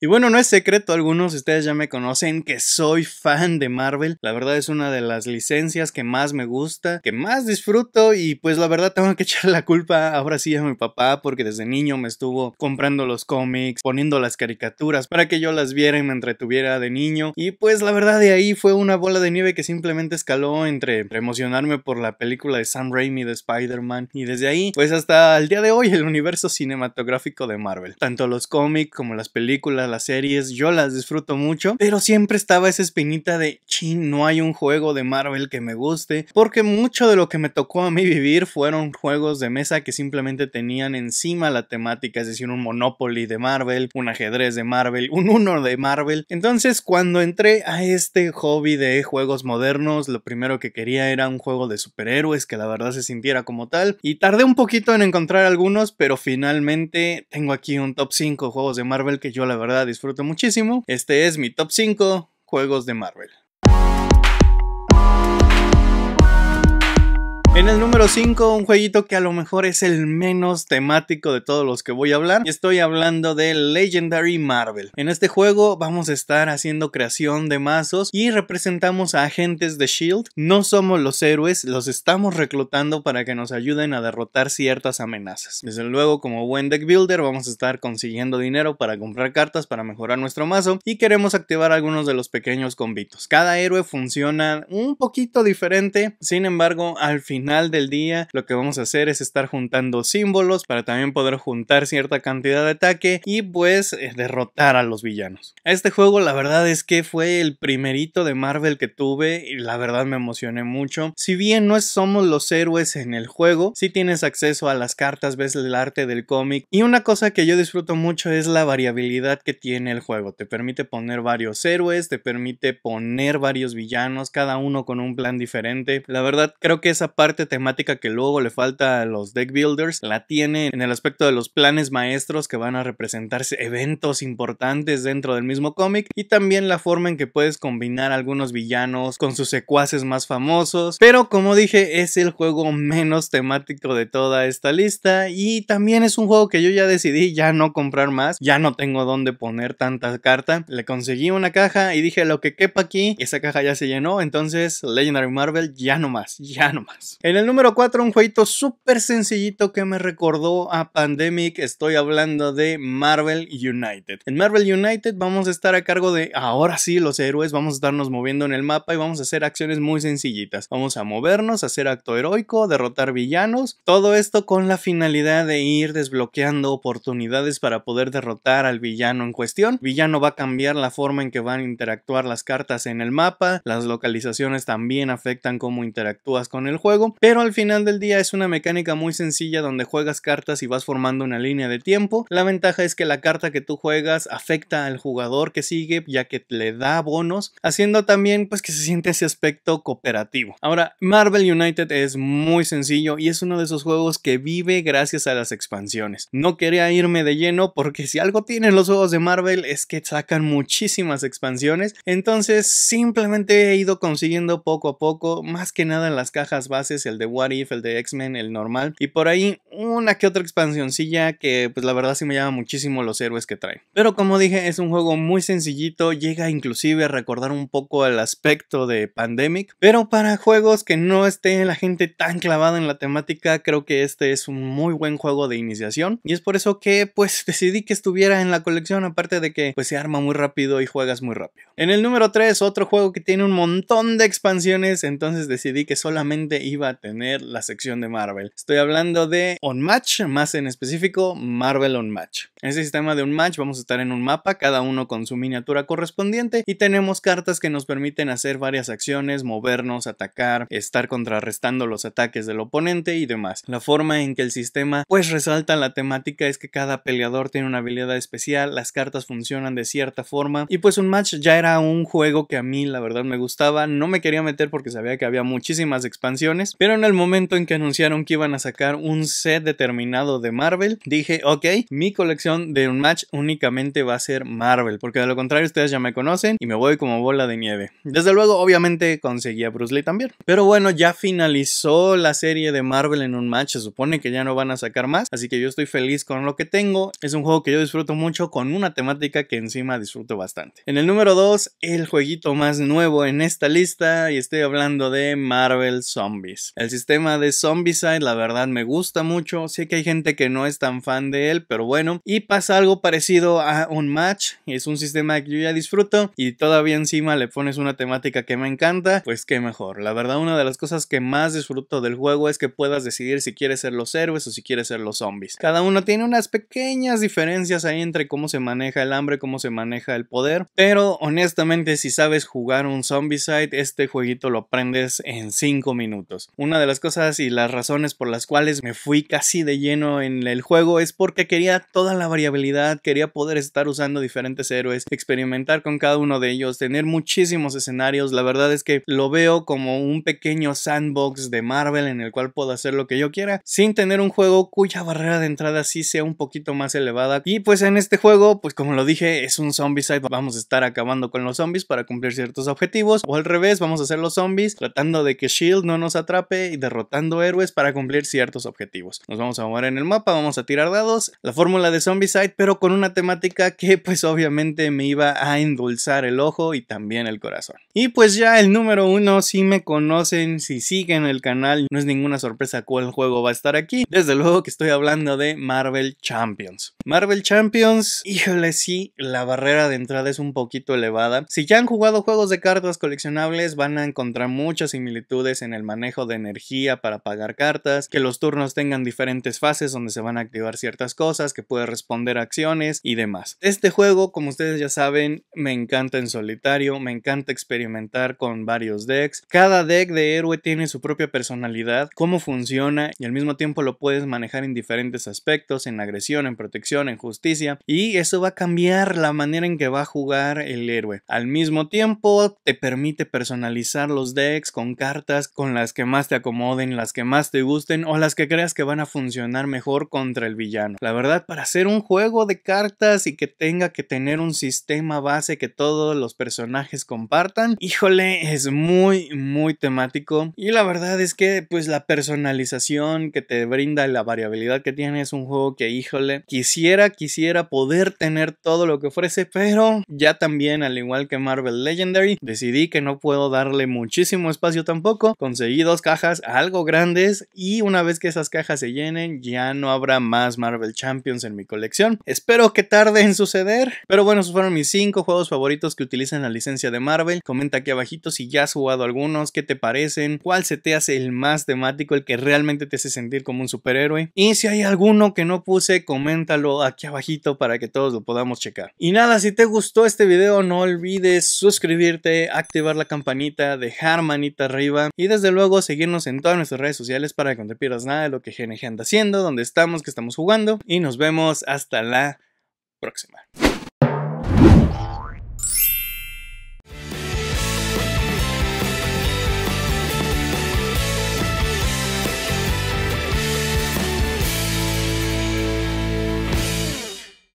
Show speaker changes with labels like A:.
A: Y bueno, no es secreto, algunos de ustedes ya me conocen que soy fan de Marvel. La verdad es una de las licencias que más me gusta, que más disfruto y pues la verdad tengo que echar la culpa ahora sí a mi papá porque desde niño me estuvo comprando los cómics, poniendo las caricaturas para que yo las viera y me entretuviera de niño. Y pues la verdad de ahí fue una bola de nieve que simplemente escaló entre, emocionarme por la película de Sam Raimi de Spider-Man y desde ahí pues hasta el día de hoy el universo cinematográfico de Marvel. Tanto los cómics como las películas las series, yo las disfruto mucho, pero siempre estaba esa espinita de, chin, no hay un juego de Marvel que me guste, porque mucho de lo que me tocó a mí vivir fueron juegos de mesa que simplemente tenían encima la temática, es decir, un Monopoly de Marvel, un ajedrez de Marvel, un Uno de Marvel. Entonces, cuando entré a este hobby de juegos modernos, lo primero que quería era un juego de superhéroes que la verdad se sintiera como tal, y tardé un poquito en encontrar algunos, pero finalmente tengo aquí un top 5 juegos de Marvel que yo la verdad disfruto muchísimo. Este es mi top 5 juegos de Marvel. En el número 5, un jueguito que a lo mejor es el menos temático de todos los que voy a hablar. Estoy hablando de Legendary Marvel. En este juego vamos a estar haciendo creación de mazos y representamos a agentes de SHIELD. No somos los héroes, los estamos reclutando para que nos ayuden a derrotar ciertas amenazas. Desde luego, como buen deck builder, vamos a estar consiguiendo dinero para comprar cartas para mejorar nuestro mazo y queremos activar algunos de los pequeños convitos. Cada héroe funciona un poquito diferente, sin embargo, al final del día lo que vamos a hacer es estar juntando símbolos para también poder juntar cierta cantidad de ataque y pues eh, derrotar a los villanos. Este juego la verdad es que fue el primerito de Marvel que tuve y la verdad me emocioné mucho. Si bien no somos los héroes en el juego, si tienes acceso a las cartas, ves el arte del cómic y una cosa que yo disfruto mucho es la variabilidad que tiene el juego. Te permite poner varios héroes, te permite poner varios villanos, cada uno con un plan diferente. La verdad creo que esa parte parte temática que luego le falta a los deck builders, la tiene en el aspecto de los planes maestros que van a representarse eventos importantes dentro del mismo cómic y también la forma en que puedes combinar algunos villanos con sus secuaces más famosos. Pero como dije, es el juego menos temático de toda esta lista y también es un juego que yo ya decidí ya no comprar más, ya no tengo dónde poner tanta carta. Le conseguí una caja y dije lo que quepa aquí, esa caja ya se llenó, entonces Legendary Marvel ya no más, ya no más. En el número 4, un jueguito súper sencillito que me recordó a Pandemic. Estoy hablando de Marvel United. En Marvel United vamos a estar a cargo de, ahora sí, los héroes. Vamos a estarnos moviendo en el mapa y vamos a hacer acciones muy sencillitas. Vamos a movernos, hacer acto heroico, derrotar villanos. Todo esto con la finalidad de ir desbloqueando oportunidades para poder derrotar al villano en cuestión. Villano va a cambiar la forma en que van a interactuar las cartas en el mapa. Las localizaciones también afectan cómo interactúas con el juego pero al final del día es una mecánica muy sencilla donde juegas cartas y vas formando una línea de tiempo. La ventaja es que la carta que tú juegas afecta al jugador que sigue ya que le da bonos, haciendo también pues que se siente ese aspecto cooperativo. Ahora, Marvel United es muy sencillo y es uno de esos juegos que vive gracias a las expansiones. No quería irme de lleno porque si algo tienen los juegos de Marvel es que sacan muchísimas expansiones, entonces simplemente he ido consiguiendo poco a poco, más que nada en las cajas bases el de What If, el de X-Men, el normal. Y por ahí una que otra expansioncilla que pues la verdad sí me llama muchísimo los héroes que trae. Pero como dije, es un juego muy sencillito, llega inclusive a recordar un poco el aspecto de Pandemic, pero para juegos que no esté la gente tan clavada en la temática, creo que este es un muy buen juego de iniciación y es por eso que pues decidí que estuviera en la colección aparte de que pues se arma muy rápido y juegas muy rápido. En el número 3, otro juego que tiene un montón de expansiones, entonces decidí que solamente iba a tener la sección de Marvel. Estoy hablando de on match, más en específico Marvel on match. En este sistema de un match vamos a estar en un mapa, cada uno con su miniatura correspondiente y tenemos cartas que nos permiten hacer varias acciones, movernos, atacar, estar contrarrestando los ataques del oponente y demás. La forma en que el sistema pues resalta la temática es que cada peleador tiene una habilidad especial, las cartas funcionan de cierta forma y pues un match ya era un juego que a mí la verdad me gustaba, no me quería meter porque sabía que había muchísimas expansiones, pero en el momento en que anunciaron que iban a sacar un set determinado de Marvel, dije, ok, mi colección de un match únicamente va a ser Marvel, porque de lo contrario ustedes ya me conocen y me voy como bola de nieve. Desde luego, obviamente conseguí a Bruce Lee también. Pero bueno, ya finalizó la serie de Marvel en un match, se supone que ya no van a sacar más, así que yo estoy feliz con lo que tengo. Es un juego que yo disfruto mucho con una temática que encima disfruto bastante. En el número 2, el jueguito más nuevo en esta lista y estoy hablando de Marvel Zombies. El sistema de Zombieside la verdad me gusta mucho sé que hay gente que no es tan fan de él, pero bueno. Y pasa algo parecido a un match, es un sistema que yo ya disfruto y todavía encima le pones una temática que me encanta, pues qué mejor. La verdad, una de las cosas que más disfruto del juego es que puedas decidir si quieres ser los héroes o si quieres ser los zombies. Cada uno tiene unas pequeñas diferencias ahí entre cómo se maneja el hambre, cómo se maneja el poder, pero honestamente si sabes jugar un Side, este jueguito lo aprendes en 5 minutos. Una de las cosas y las razones por las cuales me fui casi de lleno en el juego es porque quería toda la variabilidad, quería poder estar usando diferentes héroes, experimentar con cada uno de ellos, tener muchísimos escenarios. La verdad es que lo veo como un pequeño sandbox de Marvel en el cual puedo hacer lo que yo quiera sin tener un juego cuya barrera de entrada sí sea un poquito más elevada. Y pues en este juego, pues como lo dije, es un zombie side. Vamos a estar acabando con los zombies para cumplir ciertos objetivos o al revés, vamos a hacer los zombies tratando de que Shield no nos atrape y derrotando héroes para cumplir ciertos objetivos. Nos vamos a mover en el mapa, vamos a tirar dados, la fórmula de Zombieside, pero con una temática que pues obviamente me iba a endulzar el ojo y también el corazón. Y pues ya el número uno, si me conocen, si siguen el canal, no es ninguna sorpresa cuál juego va a estar aquí. Desde luego que estoy hablando de Marvel Champions. Marvel Champions, híjole, sí, la barrera de entrada es un poquito elevada. Si ya han jugado juegos de cartas coleccionables, van a encontrar muchas similitudes en el manejo de energía para pagar cartas, que los turnos tengan diferentes fases donde se van a activar ciertas cosas, que puede responder a acciones y demás. Este juego, como ustedes ya saben, me encanta en solitario, me encanta experimentar con varios decks. Cada deck de héroe tiene su propia personalidad, cómo funciona y al mismo tiempo lo puedes manejar en diferentes aspectos, en agresión, en protección, en justicia y eso va a cambiar la manera en que va a jugar el héroe. Al mismo tiempo te permite personalizar los decks con cartas con las que más te acomoden, las que más te gusten o las que creas que van a funcionar mejor contra el villano. La verdad, para hacer un juego de cartas y que tenga que tener un sistema base que todos los personajes compartan, híjole, es muy, muy temático. Y la verdad es que, pues, la personalización que te brinda la variabilidad que tiene es un juego que, híjole, quisiera, quisiera poder tener todo lo que ofrece, pero ya también, al igual que Marvel Legendary, decidí que no puedo darle muchísimo espacio tampoco. Conseguí dos cajas algo grandes y una vez que esas cajas se llenen, ya no habrá más Marvel Champions en mi colección. Espero que tarde en suceder. Pero bueno, esos fueron mis 5 juegos favoritos que utilizan la licencia de Marvel. Comenta aquí abajito si ya has jugado algunos, qué te parecen, cuál se te hace el más temático, el que realmente te hace sentir como un superhéroe. Y si hay alguno que no puse, coméntalo aquí abajito para que todos lo podamos checar. Y nada, si te gustó este video, no olvides suscribirte, activar la campanita, dejar manita arriba y desde luego seguirnos en todas nuestras redes sociales para que no te pierdas nada de lo que genera anda haciendo, dónde estamos, que estamos jugando y nos vemos hasta la próxima.